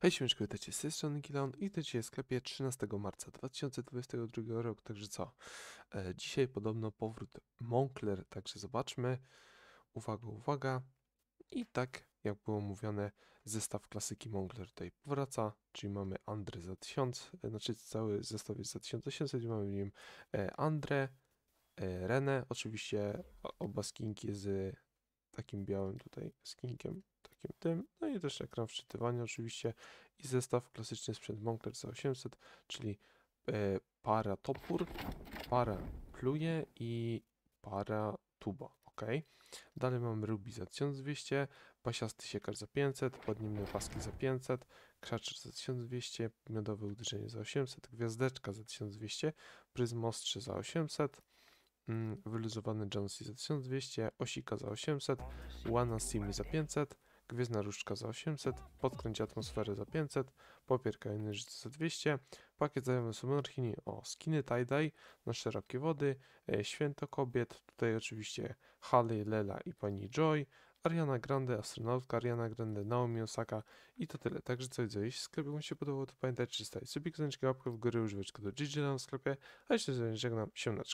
Hej, siemeczko, witajcie z tej strony Gilon i to dzisiaj w sklepie 13 marca 2022 roku, także co? E, dzisiaj podobno powrót Moncler, także zobaczmy. Uwaga, uwaga. I tak, jak było mówione, zestaw klasyki Moncler tutaj powraca, czyli mamy Andre za 1000, e, znaczy cały zestaw jest za 1800 i mamy w nim e, Andre, Renę, oczywiście oba skinki z takim białym tutaj skinkiem, wszystkim tym. No i też ekran wczytywania oczywiście i zestaw klasyczny sprzęt Moncler za 800, czyli e, para topór, para pluje i para tuba. Ok. Dalej mamy Ruby za 1200, pasiasty siekacz za 500, podniemne paski za 500, krzacz za 1200, miodowe uderzenie za 800, gwiazdeczka za 1200, pryzmostrze za 800, mm, wyluzowany Jonesy za 1200, Osika za 800, Łana Simi za 500, Gwiezdna Różdżka za 800, Podkręć Atmosfery za 500, popierka Energy za 200, Pakiet zajmowy Submarchini o skiny tie-dye na szerokie wody, e, Święto Kobiet, tutaj oczywiście Halley, Lela i pani Joy, Ariana Grande, astronautka Ariana Grande, Naomi Osaka i to tyle. Także co widzę, jeśli sklep mu się podobał, to pamiętajcie, że stawić sobie kliknąć łapkę w górę, używać kodu GGL w sklepie, a jeszcze z żegnam, siemnaczki.